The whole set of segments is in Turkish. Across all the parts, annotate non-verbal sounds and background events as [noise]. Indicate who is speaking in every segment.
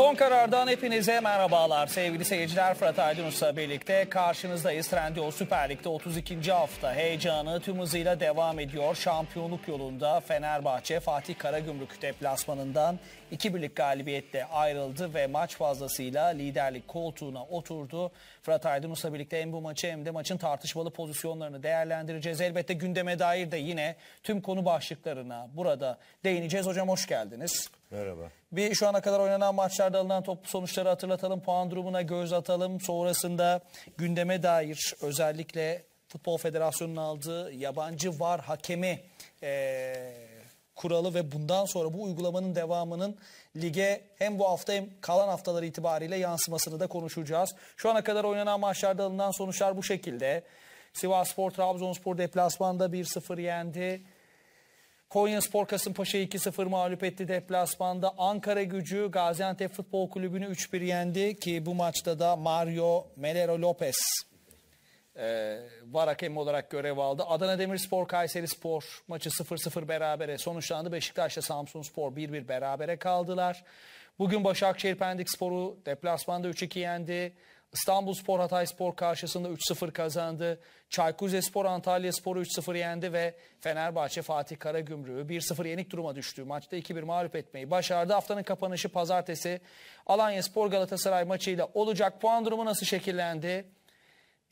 Speaker 1: Son karardan hepinize merhabalar. Sevgili seyirciler Fırat Aydınus'la birlikte karşınızdayız. Trendyol Süper Lig'de 32. hafta heyecanı tüm hızıyla devam ediyor. Şampiyonluk yolunda Fenerbahçe Fatih Karagümrük deplasmanından 2 birlik galibiyetle ayrıldı ve maç fazlasıyla liderlik koltuğuna oturdu. Fırat Aydınus'la birlikte hem bu maçı hem de maçın tartışmalı pozisyonlarını değerlendireceğiz. Elbette gündeme dair de yine tüm konu başlıklarına burada değineceğiz. Hocam hoş geldiniz. Merhaba. Bir şu ana kadar oynanan maçlarda alınan toplu sonuçları hatırlatalım. Puan durumuna göz atalım. Sonrasında gündeme dair özellikle Futbol Federasyonu'nun aldığı yabancı var hakemi e, kuralı ve bundan sonra bu uygulamanın devamının lige hem bu hafta hem kalan haftalar itibariyle yansımasını da konuşacağız. Şu ana kadar oynanan maçlarda alınan sonuçlar bu şekilde. Sivas Spor Trabzonspor deplasmanda 1-0 yendi. Konyaspor Kasımpaşa'yı 2-0 mağlup etti deplasmanda. Ankara Gücü Gaziantep Futbol Kulübü'nü 3-1 yendi ki bu maçta da Mario Melero Lopez e, var hakem olarak görev aldı. Adana Demirspor Kayseri Spor maçı 0-0 berabere sonuçlandı. Beşiktaş'la Samsun Spor 1-1 berabere kaldılar. Bugün Başakşehir Pendik Spor'u deplasmanda 3-2 yendi. İstanbul Spor Hatay Spor karşısında 3-0 kazandı. Çaykur Spor Antalya Spor'u 3-0 yendi ve Fenerbahçe Fatih Karagümrük'ü 1-0 yenik duruma düştü. Maçta 2-1 mağlup etmeyi başardı. Haftanın kapanışı pazartesi Alanya Spor Galatasaray maçıyla olacak. Puan durumu nasıl şekillendi?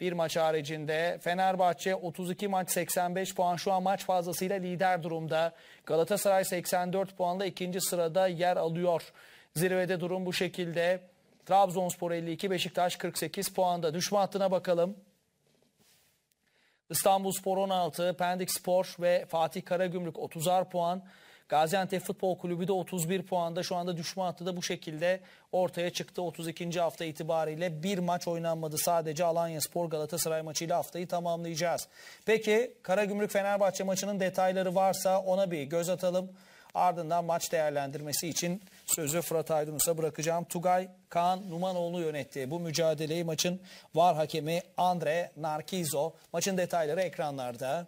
Speaker 1: Bir maç haricinde Fenerbahçe 32 maç 85 puan şu an maç fazlasıyla lider durumda. Galatasaray 84 puanla ikinci sırada yer alıyor. Zirvede durum bu şekilde. Trabzonspor 52, Beşiktaş 48 puanda. Düşme hattına bakalım. İstanbulspor 16, Pendik Spor ve Fatih Karagümrük 30'ar puan. Gaziantep Futbol Kulübü de 31 puanda şu anda düşme hattı da bu şekilde ortaya çıktı. 32. hafta itibariyle bir maç oynanmadı. Sadece Alanya Spor Galatasaray maçıyla haftayı tamamlayacağız. Peki Karagümrük Fenerbahçe maçının detayları varsa ona bir göz atalım. Ardından maç değerlendirmesi için sözü Fırat Aydınus'a bırakacağım. Tugay Kaan Numanoğlu yönetti. Bu mücadeleyi maçın var hakemi Andre Narkizo. Maçın detayları ekranlarda.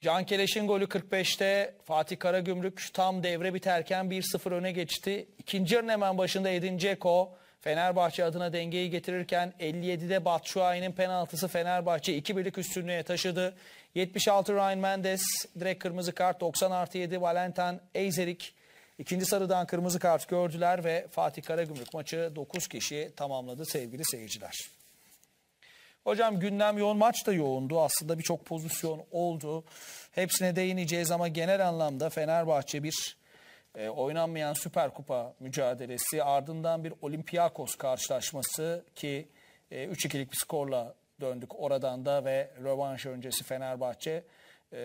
Speaker 1: Can Keleş'in golü 45'te Fatih Karagümrük tam devre biterken 1-0 öne geçti. İkinci yarının hemen başında Edin Ceko. Fenerbahçe adına dengeyi getirirken 57'de Batshuayi'nin penaltısı Fenerbahçe 2-1'lik üstünlüğe taşıdı. 76 Ryan Mendes direkt kırmızı kart 90 artı 7 Valentin Eyzerik ikinci sarıdan kırmızı kart gördüler ve Fatih Karagümrük maçı 9 kişi tamamladı sevgili seyirciler. Hocam gündem yoğun maç da yoğundu. Aslında birçok pozisyon oldu. Hepsine değineceğiz ama genel anlamda Fenerbahçe bir e, oynanmayan Süper Kupa mücadelesi ardından bir Olympiakos karşılaşması ki e, 3-2'lik bir skorla döndük oradan da ve rövanş öncesi Fenerbahçe e,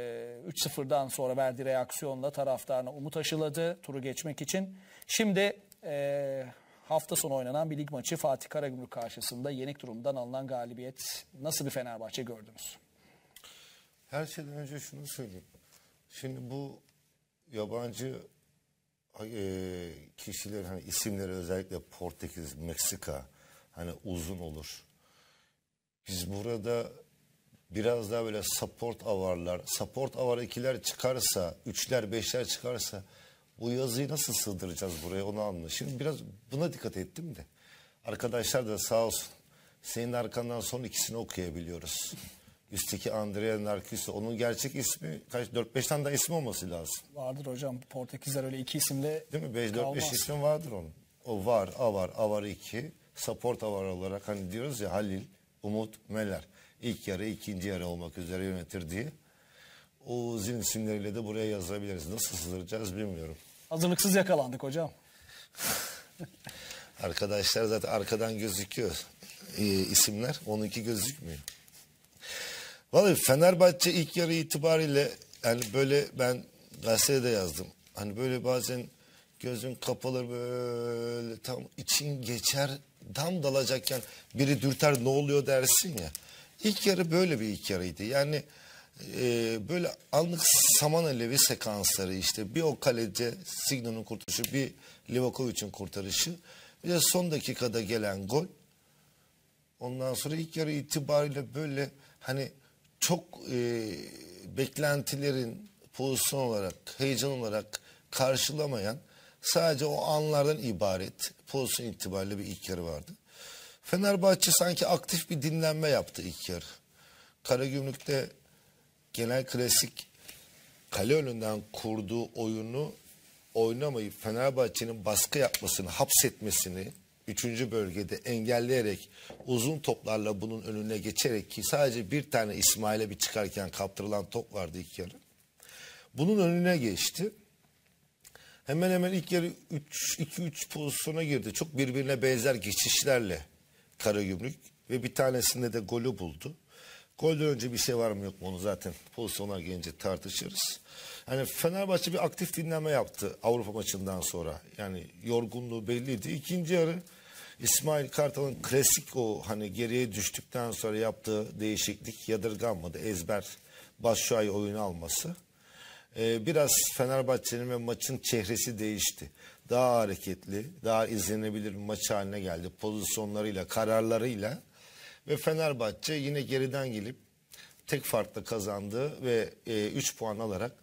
Speaker 1: 3-0'dan sonra verdiği reaksiyonla taraftarına umut aşıladı turu geçmek için. Şimdi e, hafta sonu oynanan bir lig maçı Fatih Karagümrük karşısında yenik durumdan alınan galibiyet nasıl bir Fenerbahçe gördünüz?
Speaker 2: Her şeyden önce şunu söyleyeyim. Şimdi bu yabancı e, kişiler hani isimleri özellikle Portekiz, Meksika hani uzun olur. Biz burada biraz daha böyle support avarlar, support avar ikiler çıkarsa, üçler, beşler çıkarsa bu yazıyı nasıl sığdıracağız buraya onu anla. Şimdi biraz buna dikkat ettim de. Arkadaşlar da sağ olsun. Senin arkandan son ikisini okuyabiliyoruz üstteki Andrea Narciso onun gerçek ismi kaç 4-5 tane daha isim olması lazım.
Speaker 1: Vardır hocam Portekizler öyle iki isimle Değil mi? 5-4-5 ismi
Speaker 2: vardır onun. O var, Avar, Avar 2, support Avar olarak hani diyoruz ya Halil, Umut, Meler. İlk yarı, ikinci yarı olmak üzere yönetir diye. O zil isimleriyle de buraya yazabiliriz. Nasıl sızdıracağız bilmiyorum.
Speaker 1: Hazırlıksız yakalandık hocam.
Speaker 2: [laughs] Arkadaşlar zaten arkadan gözüküyor e, isimler. Onunki gözükmüyor. Vallahi Fenerbahçe ilk yarı itibariyle yani böyle ben gazetede yazdım. Hani böyle bazen gözün kapalı böyle tam için geçer dam dalacakken biri dürter ne oluyor dersin ya. İlk yarı böyle bir ilk yarıydı. Yani e, böyle anlık saman alevi sekansları işte bir o kalede Signo'nun kurtarışı bir Livakovic'in kurtarışı bir de son dakikada gelen gol. Ondan sonra ilk yarı itibariyle böyle hani çok e, beklentilerin pozisyon olarak, heyecan olarak karşılamayan sadece o anlardan ibaret pozisyon itibariyle bir ilk yarı vardı. Fenerbahçe sanki aktif bir dinlenme yaptı ilk yarı. Karagümrük'te genel klasik kale önünden kurduğu oyunu oynamayıp Fenerbahçe'nin baskı yapmasını, hapsetmesini, Üçüncü bölgede engelleyerek uzun toplarla bunun önüne geçerek ki sadece bir tane İsmail'e bir çıkarken kaptırılan top vardı ilk yarı. Bunun önüne geçti. Hemen hemen ilk yarı 2-3 pozisyona girdi. Çok birbirine benzer geçişlerle Karagümrük ve bir tanesinde de golü buldu. Golden önce bir şey var mı yok mu onu zaten pozisyona gelince tartışırız. Yani Fenerbahçe bir aktif dinleme yaptı Avrupa maçından sonra. Yani yorgunluğu belliydi. İkinci yarı İsmail Kartal'ın klasik o hani geriye düştükten sonra yaptığı değişiklik yadırganmadı. Ezber Başşuay oyunu alması. Ee, biraz Fenerbahçe'nin ve maçın çehresi değişti. Daha hareketli, daha izlenebilir bir maç haline geldi. Pozisyonlarıyla, kararlarıyla. Ve Fenerbahçe yine geriden gelip tek farkla kazandı ve 3 e, puan alarak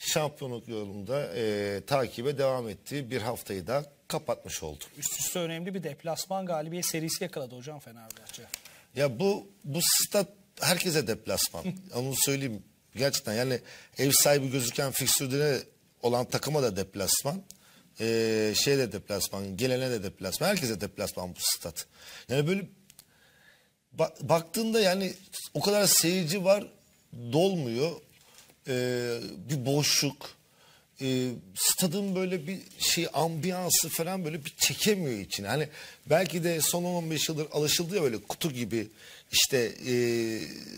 Speaker 2: şampiyonluk yolunda e, takibe devam ettiği bir haftayı da kapatmış oldu. Üst
Speaker 1: üste önemli bir deplasman galibiyet serisi yakaladı hocam Fenerbahçe.
Speaker 2: Ya bu bu stat herkese deplasman. [laughs] Onu söyleyeyim gerçekten yani ev sahibi gözüken fikstürüne olan takıma da deplasman. Ee, şey de deplasman, gelene de deplasman, herkese deplasman bu stat. Yani böyle ba baktığında yani o kadar seyirci var dolmuyor e, bir boşluk, e, stadın böyle bir şey ambiyansı falan böyle bir çekemiyor için. Hani belki de son 15 yıldır alışıldı ya böyle kutu gibi işte e,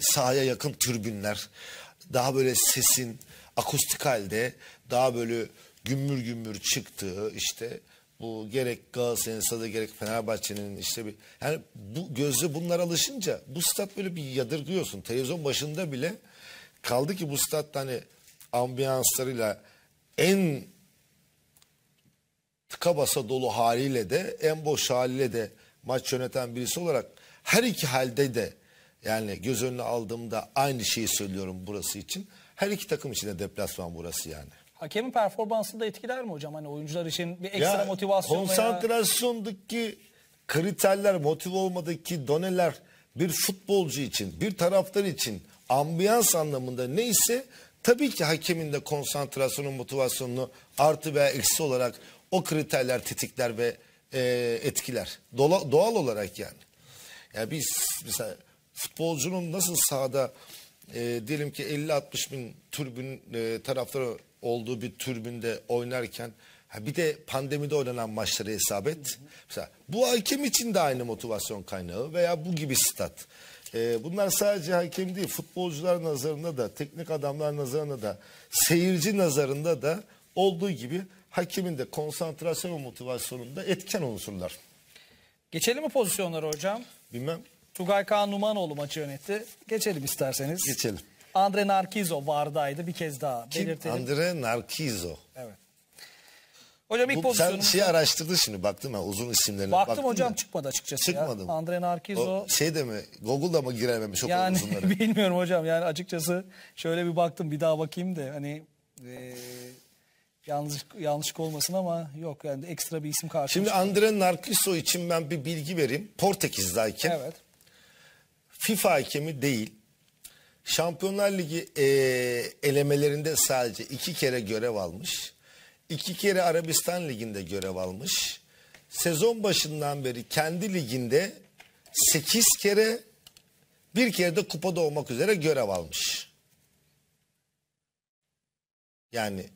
Speaker 2: sahaya yakın türbünler. Daha böyle sesin akustik halde daha böyle gümür gümür çıktığı işte bu gerek Galatasaray'ın stadı gerek Fenerbahçe'nin işte bir yani bu gözle bunlar alışınca bu stat böyle bir yadırgıyorsun. Televizyon başında bile Kaldı ki bu stat hani ambiyanslarıyla en tıka basa dolu haliyle de en boş haliyle de maç yöneten birisi olarak her iki halde de yani göz önüne aldığımda aynı şeyi söylüyorum burası için. Her iki takım için de deplasman burası yani.
Speaker 1: Hakemin performansı da etkiler mi hocam? Hani oyuncular için bir ekstra ya, motivasyon
Speaker 2: konsantrasyondaki ya... kriterler, motive olmadaki doneler bir futbolcu için, bir taraftar için ambiyans anlamında neyse tabii ki hakemin de konsantrasyonu, motivasyonunu artı veya eksi olarak o kriterler tetikler ve e, etkiler. Dola, doğal olarak yani. Yani biz mesela futbolcunun nasıl sahada e, diyelim ki 50-60 bin türbün e, taraftarı olduğu bir türbünde oynarken ha bir de pandemide oynanan maçları hesap et. Hı hı. Mesela bu hakem için de aynı motivasyon kaynağı veya bu gibi stat. E, bunlar sadece hakem değil futbolcular nazarında da teknik adamlar nazarında da seyirci nazarında da olduğu gibi hakemin de konsantrasyon ve motivasyonunda etken unsurlar. Geçelim mi pozisyonları hocam? Bilmem. Tugay Kaan
Speaker 1: Numanoğlu maçı yönetti. Geçelim isterseniz. Geçelim. Andre Narkizo vardaydı bir kez
Speaker 2: daha. Kim? Belirtelim. Andre Narkizo.
Speaker 1: Evet. Hocam ilk Bu, sen pozisyonu. şey
Speaker 2: araştırdın şimdi baktın mı uzun isimlerine? Baktım baktın hocam mı? çıkmadı açıkçası Çıkmadım. ya. Andre Narkizo. O şey de mi Google'da mı girememiş o yani uzunları? [laughs]
Speaker 1: bilmiyorum hocam yani açıkçası şöyle bir baktım bir daha bakayım de hani e, yanlış yanlışlık olmasın ama yok yani ekstra bir isim
Speaker 2: karşıma. Şimdi Andre Narciso için ben bir bilgi vereyim. Portekizli Evet. FIFA hakemi değil. Şampiyonlar Ligi e, elemelerinde sadece iki kere görev almış iki kere Arabistan Ligi'nde görev almış. Sezon başından beri kendi liginde 8 kere bir kere de kupada olmak üzere görev almış. Yani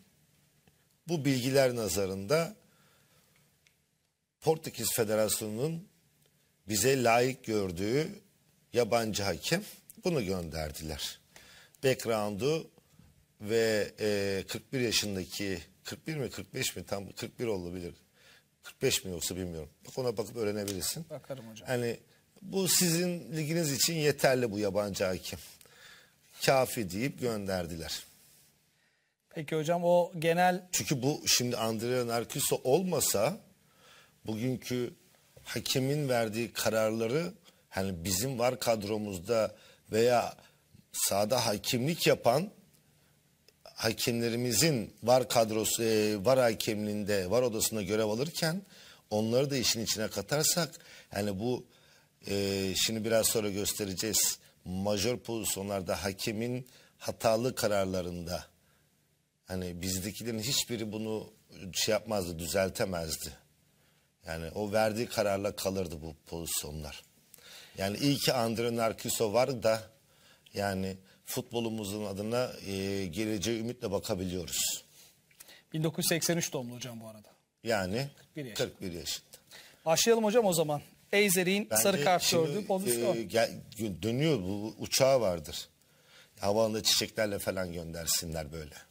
Speaker 2: bu bilgiler nazarında Portekiz Federasyonu'nun bize layık gördüğü yabancı hakem bunu gönderdiler. Background'u ve e, 41 yaşındaki 41 mi 45 mi tam 41 olabilir. 45 mi yoksa bilmiyorum. Bak ona bakıp öğrenebilirsin. Bakarım hocam. Yani bu sizin liginiz için yeterli bu yabancı hakim. Kafi deyip gönderdiler. Peki hocam o genel... Çünkü bu şimdi Andrea Narcuso olmasa bugünkü hakemin verdiği kararları hani bizim var kadromuzda veya sahada hakimlik yapan hakemlerimizin var kadrosu, e, var hakemliğinde, var odasında görev alırken onları da işin içine katarsak yani bu e, şimdi biraz sonra göstereceğiz. Majör pozisyonlarda hakemin hatalı kararlarında hani bizdekilerin hiçbiri bunu şey yapmazdı, düzeltemezdi. Yani o verdiği kararla kalırdı bu pozisyonlar. Yani iyi ki Andre Narciso var da yani futbolumuzun adına e, geleceğe ümitle bakabiliyoruz.
Speaker 1: 1983 doğumlu hocam bu arada.
Speaker 2: Yani 41 yaşında. 41 yaşında.
Speaker 1: Başlayalım hocam o zaman. Eyzer'in sarı kart gördüğü e, pozisyon. E,
Speaker 2: dönüyor bu uçağı vardır. Havanında çiçeklerle falan göndersinler böyle.